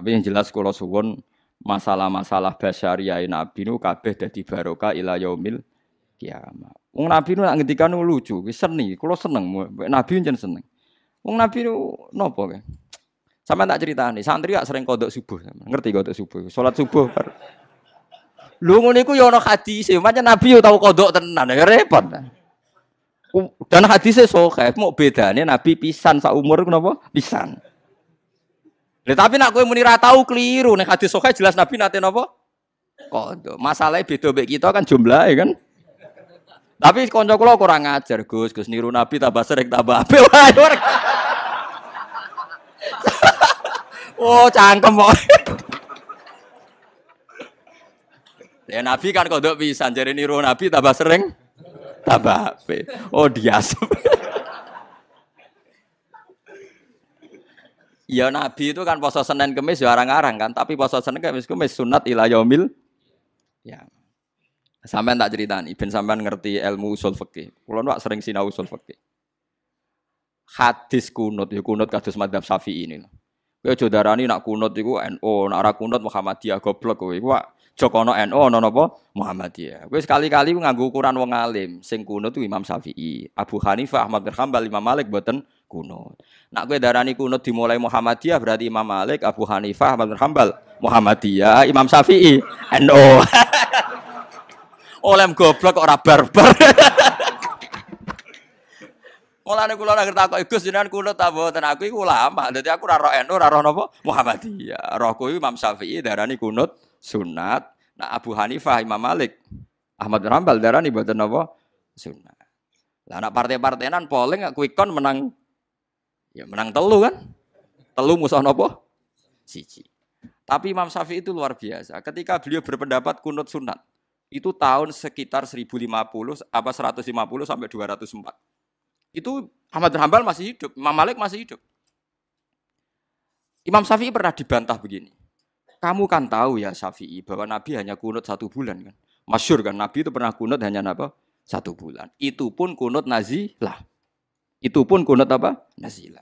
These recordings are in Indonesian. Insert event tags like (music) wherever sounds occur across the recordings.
Tapi yang jelas kalau suwon masalah-masalah basyariah Nabi nu kabeh dadi baroka ila yaumil kiamat. Wong Nabi nu nak ngendikan lucu, seni, kalau seneng, Nabi njen seneng. Wong Nabi nu nopo kae? Sama tak nih santri gak sering kodok subuh, ngerti kodok subuh, sholat subuh. Lu ngono yono ya ana hadise, Nabi yo tau kodok tenan, ya repot. Dan hadisnya sokeh, mau nih Nabi pisan sak umur kenapa? Pisan. Lha tapi nak kowe muni ra tau keliru nek hadis sahih jelas Nabi nate napa? Kondo. Masalahnya beda mbek kita kan jumlah ya kan. Tapi konco kula kurang ngajar, Gus. Gus niru Nabi tambah serik tambah ape (laughs) wae. (laughs) oh, cangkem kok. (laughs) Ya Nabi kan kodok bisa jadi niru Nabi tambah sering, tambah ape. Oh, dia. Ya Nabi itu kan poso Senin Kemis ya arang-arang kan, tapi poso Senin Kemis Kemis sunat ila yaumil. Ya. Sampean tak ceritani, ben sampean ngerti ilmu usul fikih. Kula nak sering sinau usul fikih. Hadis kunut, ya kunut kados madzhab Syafi'i ini. Kowe aja darani nak kunut iku NU, nak ora kunut Muhammadiyah goblok kowe. Iku Jokono NU ono Po, Muhammadiyah. Gue sekali-kali nganggo ukuran wong alim. Sing kuno tuh Imam Syafi'i, Abu Hanifah, Ahmad bin Hambal, Imam Malik boten kuno. Nak kowe darani kuno dimulai Muhammadiyah berarti Imam Malik, Abu Hanifah, Ahmad bin Hambal, Muhammadiyah, Imam Syafi'i, NU. (laughs) Olem goblok kok ora barbar. (laughs) Mulane kula nek kok Gus jenengan kuno ta mboten aku iku ulama. Dadi aku raro roh raro No roh napa Muhammadiyah. Rohku Imam Syafi'i darani kuno sunat. Nah Abu Hanifah, Imam Malik, Ahmad bin Hanbal darah nih buatan apa? Sunat. Lah anak partai-partainan polling aku ikon menang ya menang telu kan? Telu musuh nopo? Siji. Tapi Imam Syafi'i itu luar biasa. Ketika beliau berpendapat kunut sunat, itu tahun sekitar 1050 apa 150 sampai 204. Itu Ahmad bin Hanbal masih hidup, Imam Malik masih hidup. Imam Syafi'i pernah dibantah begini. Kamu kan tahu ya Syafi'i bahwa Nabi hanya kunut satu bulan kan. Masyur kan Nabi itu pernah kunut hanya apa? Satu bulan. Itu pun kunut nazilah. Itu pun kunut apa? Nazilah.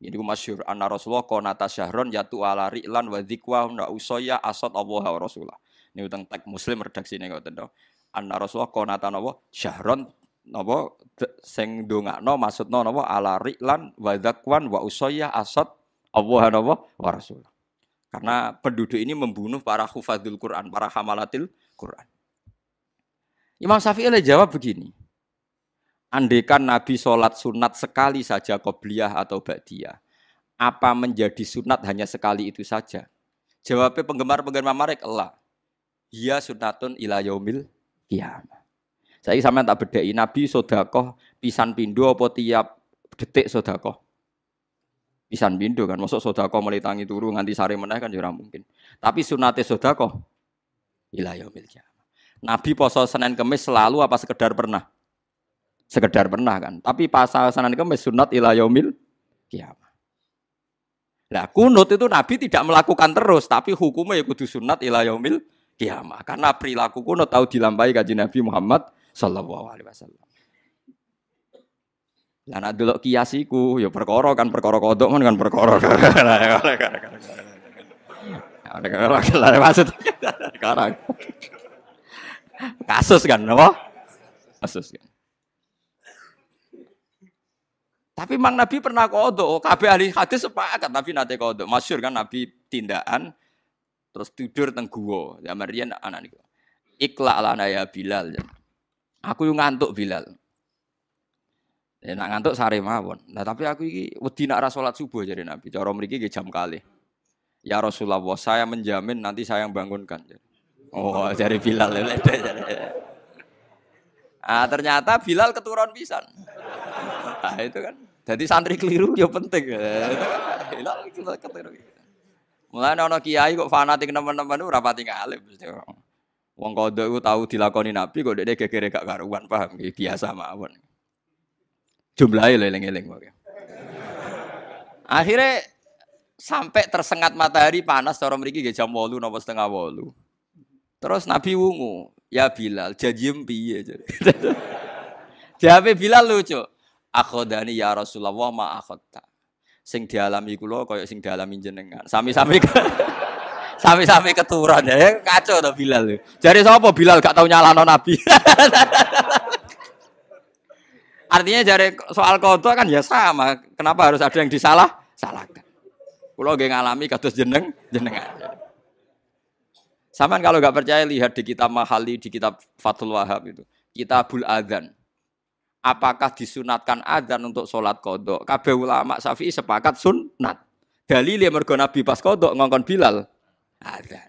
Ini ku masyur. Anna Rasulullah konata syahron yatu ala ri'lan wa dhikwa na usoya asad Allah wa Rasulullah. Ini utang tag muslim redaksi ini Anna Rasulullah konata nawa syahron napa sing dongakno maksudno nawa ala ri'lan wa dzakwan wa usoya asad Allah wa rasulullah karena penduduk ini membunuh para hufadul Quran, para hamalatil Quran. Imam Syafi'i jawab begini. Andekan Nabi sholat sunat sekali saja qobliyah atau ba'diyah. Apa menjadi sunat hanya sekali itu saja? Jawabnya penggemar-penggemar marek Allah. Ya sunatun ila yaumil kiamah. Saya sama tak bedai Nabi sodakoh pisan pindo apa tiap detik sodakoh pisan bindo kan. Masuk sodako melitangi turu nganti sari meneh kan jurang ya mungkin. Tapi sunate sodako ila yaumil Nabi poso Senin Kemis selalu apa sekedar pernah? Sekedar pernah kan. Tapi pasal Senin Kemis sunat ila mil kiamat. Nah, kunut itu Nabi tidak melakukan terus, tapi hukumnya ya kudu sunat ila yaumil kiamat. Karena perilaku kunut tahu dilampai kaji Nabi Muhammad sallallahu alaihi wasallam. Lah nek delok kias iku ya perkara kan perkara kodok kan kan perkara. maksud sekarang. Kasus kan apa? Kasus kan. Tapi Mang Nabi pernah kodok, oh, kabeh ahli hadis sepakat Nabi nate kodok. Masyur kan Nabi tindakan terus tidur teng gua. Ya Marian anak niku. Ikla ala ya Bilal. Aku yang ngantuk Bilal. Ya, nak ngantuk sare mawon. Nah, tapi aku iki wedi nak ra salat subuh jadi Nabi. Cara mriki nggih jam kali. Ya Rasulullah, saya menjamin nanti saya yang bangunkan. Oh, cari (laughs) Bilal. Ya, ah, ternyata Bilal keturun pisan. (laughs) Ah itu kan. Jadi santri keliru ya penting. Bilal keliru. Mulai nono kiai kok fanatik teman-teman ora pati ngalim. Wong kodok iku tau dilakoni Nabi kok dhekne gegere gak karuan paham biasa mawon. Jumlahnya lo eling-eling. Akhirnya sampai tersengat matahari panas cara mriki nggih jam 8 napa setengah 8. Terus Nabi wungu, ya Bilal, empi ya jadi. jadi Bilal lucu. Akhodani ya Rasulullah ma akhodta. Sing dialami kula koyok sing dialami jenengan. Sami-sami (laughs) sami-sami keturunan ya kacau to Bilal. Jare sapa Bilal gak tau nyalano Nabi. (laughs) Artinya jari soal kodok kan ya sama. Kenapa harus ada yang disalah? Salahkan. Kalau gak ngalami kados jeneng aja. sama kalau nggak percaya lihat di kitab Mahali, di kitab Fathul Wahab itu. Kitabul Adzan. Apakah disunatkan adzan untuk sholat kodok? Kabeh ulama Syafi'i sepakat sunat. Dalil yang mergo Nabi pas kodok ngongkon Bilal. Adzan.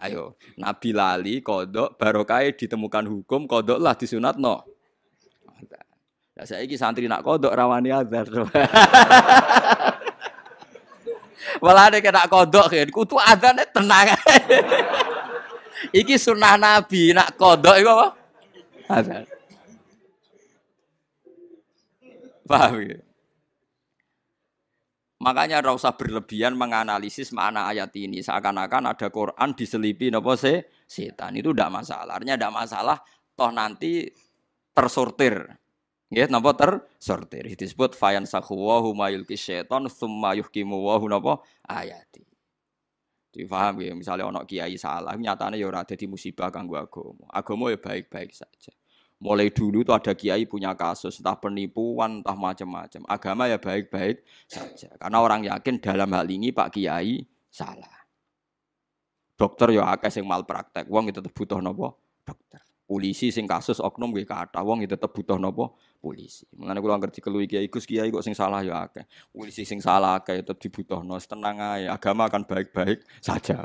Ayo, Nabi lali kodok barokai ditemukan hukum kodoklah disunat no. Lah iki santri nak kodok rawani azan. Malah (laughs) ada kena kodok kan, ya, kutu azannya tenang. (laughs) iki sunnah Nabi, nak kodok itu apa? Azan. Paham ya? Makanya tidak usah berlebihan menganalisis makna ayat ini. Seakan-akan ada Quran diselipi apa se setan itu tidak masalah. Artinya tidak masalah. Toh nanti tersortir. Ya, napa tersortir. Disebut fayan sakhuwahu mayulki kisyaiton summa yuhkimu wahu napa ayati. Difaham ya, misalnya ono kiai salah, nyatanya ya ora dadi musibah kanggo agama. Agama ya baik-baik saja. Mulai dulu tuh ada kiai punya kasus, entah penipuan, entah macam-macam. Agama ya baik-baik saja. Karena orang yakin dalam hal ini Pak Kiai salah. Dokter ya akeh sing malpraktek, wong itu tetep butuh nopo dokter. polisi sing kasus oknum gak kata wong itu tetap butuh nopo polisi mengenai kurang ngerti keluhi kiai gus kiai kok sing salah ya akeh polisi sing salah akeh tetap dibutuh nopo tenang aja agama akan baik baik saja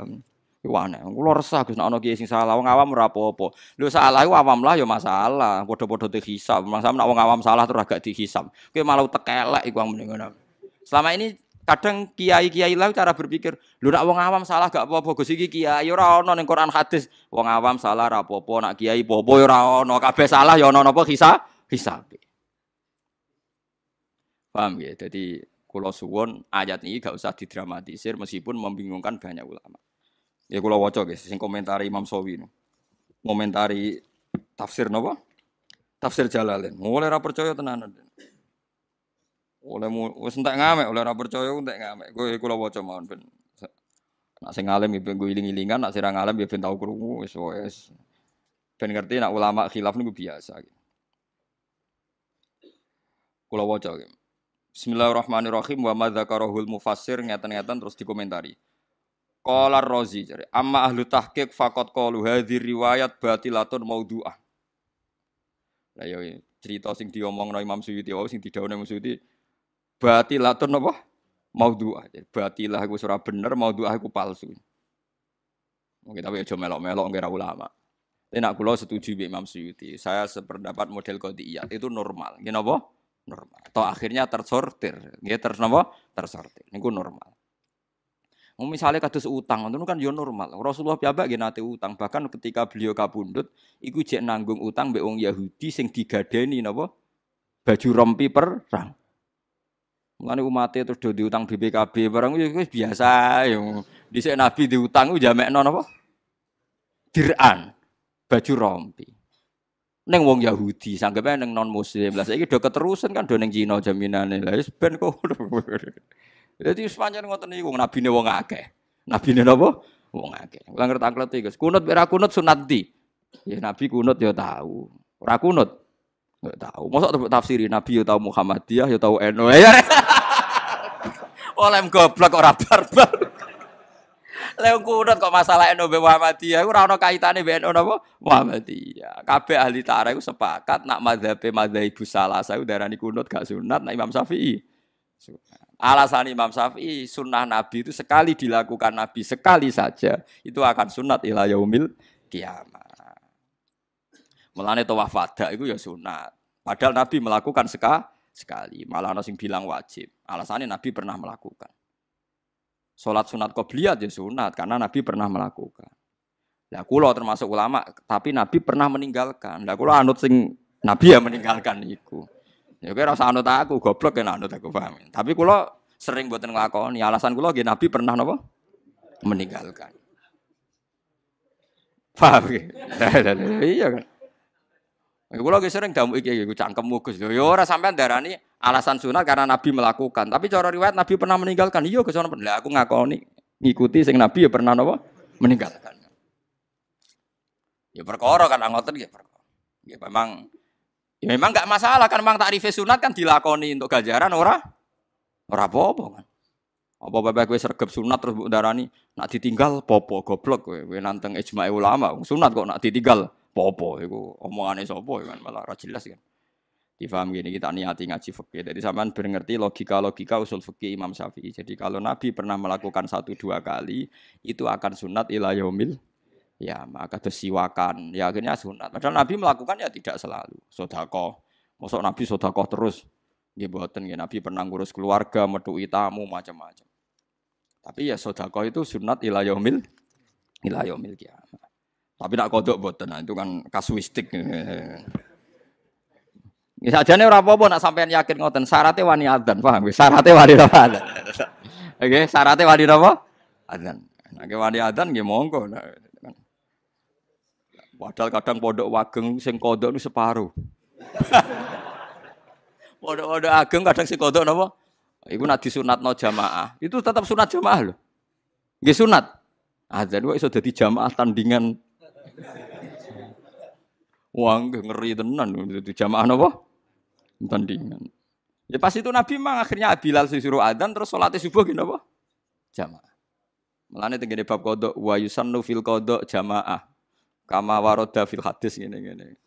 wane kula resah gus nek ana kiai sing salah wong awam ora apa-apa lho salah iku awam ya masalah padha-padha dihisab masalah nek wong awam salah terus agak dihisab kowe malah tekelek iku wong ngono selama ini Kadang kiai-kiai lain cara berpikir, lu nak wong awam salah gak apa-apa Gus iki kiai ora ono ning Quran hadis. Wong awam salah ora apa-apa, nak kiai popo ya ora ono, kabeh salah ya ono napa kisah hisab. Paham ya? Jadi kula suwon ayat ini gak usah didramatisir meskipun membingungkan banyak ulama. Ya kula waca guys sing komentari Imam Sawi no. Komentari tafsir napa? Tafsir Jalalain. Mulai ora percaya tenanan oleh wis entek ngamek oleh ora percaya entek ngamek kowe kula waca mawon ben nak sing alim ya ben iling-ilingan nak sira ngalim ya ben tau krungu wis wis ben ngerti nak ulama khilaf niku biasa kula waca Bismillahirrahmanirrahim wa madzakarahul mufassir ngeten-ngeten terus dikomentari Qala Razi jare amma ahlu tahqiq fakot qalu hadhi riwayat batilatun maudhu'ah Lah yo ya, cerita sing diomongno Imam Suyuti wae sing didawane Imam Suyuti batilatun apa? doa aja. batilah aku surah bener, mau maudhu'ah aku palsu. Mungkin tapi aja melok-melok kira ulama. Tapi nak kulo setuju bi Imam Syuuti, Saya sependapat model qadiyat itu normal. Gini napa? Normal. Atau akhirnya tersortir. Gini terus napa? Tersortir. gue normal. Mau misalnya kados utang, itu kan yo ya normal. Rasulullah piaba Gini nanti utang, bahkan ketika beliau kabundut, iku jek nanggung utang mbek Yahudi sing digadeni napa? Baju rompi perang. Mengani umatnya terus do diutang BPKB barang itu ya, biasa ya. Di sini Nabi diutang itu jamak apa? Diran baju rompi. Neng Wong Yahudi sanggup neng non Muslim lah. Saya itu keterusan kan do neng Cina jaminan ini lah. Ben kok. Jadi (laughs) sepanjang ngotot nih Wong Nabi nih Wong akeh. Nabi nih apa? Wong akeh. Kalau ngerti angkat Kunut berakunut sunat di. Ya Nabi kunut ya tahu. Rakunut Tahu, masa tafsiri Nabi ya tahu Muhammadiyah ya tahu NU (laughs) Oleh oh, goblok ora barbar. Leung kunut kok masalah NU Muhammadiyah iku ora ana kaitane mbek NU napa Muhammadiyah. Kabeh ahli tarikh iku sepakat nak mazhabe mazhab Ibu saya darani kunut gak sunat nak Imam Syafi'i. Alasan Imam Syafi'i sunnah Nabi itu sekali dilakukan Nabi sekali saja itu akan sunat ila yaumil kiamat. Mulane tawaf wada itu ya sunat. Padahal Nabi melakukan sekali sekali. Malah ada yang bilang wajib. Alasannya Nabi pernah melakukan. Sholat sunat qobliyat ya sunat, karena Nabi pernah melakukan. Ya kulo termasuk ulama, tapi Nabi pernah meninggalkan. Ya kulo anut sing Nabi ya meninggalkan itu Ya kira rasa anut aku, goblok ya anut aku paham. Ya? Tapi kulo sering ngelakon. ngelakoni, alasan kulo gini Nabi pernah nopo Meninggalkan. Paham? Ya? Iya kan? Iku lagi sering damu iki iku cangkem mukus, Yo ya ora sampean darani alasan sunat karena Nabi melakukan. Tapi cara riwayat Nabi pernah meninggalkan. yo iya, Gus sana pernah. aku nih ngikuti sing Nabi ya pernah nopo meninggalkan. Ya perkara kan anggota ya perkara. Ya memang ya memang enggak masalah kan memang takrif sunat kan dilakoni untuk ganjaran ora ora apa-apa kan. Apa bapak gue sergap sunat terus darani nak ditinggal popo goblok kowe nanteng ijma ulama sunat kok nak ditinggal popo omongan itu popo, kan malah ora jelas kan. Difaham gini kita niati ngaji fakih Jadi zaman berngerti logika-logika usul fakih Imam Syafi'i. Jadi kalau Nabi pernah melakukan satu dua kali itu akan sunat ilayomil. ya maka siwakan ya akhirnya sunat padahal Nabi melakukan ya tidak selalu sodako masuk Nabi sodako terus dia buatan ya Nabi pernah ngurus keluarga medui tamu macam-macam tapi ya sodako itu sunat ilayomil ilayomil kiamat tapi nak kodok boten, nah, itu kan kasuistik. Ini saja nih orang bobo nak sampean yakin ngoten syaratnya wani adzan paham syaratnya wani apa oke syaratnya wani apa adzan nah wadi wani adzan gimana? monggo nah, padahal kadang kodok wageng sing kodok itu separuh (laughs) pondok-pondok ageng kadang sing kodok apa? iku nak disunat no jamaah itu tetap sunat jamaah loh nggih sunat adzan wae iso jadi jamaah tandingan Wah, ngeri tenan itu jamaah napa? Tandingan. Ya pas itu Nabi mah akhirnya Abilal disuruh adzan terus sholat subuh gini apa? Jamaah. Melane tengene bab kodok wa yusannu fil kodok jamaah. Kama waroda fil hadis gini gini.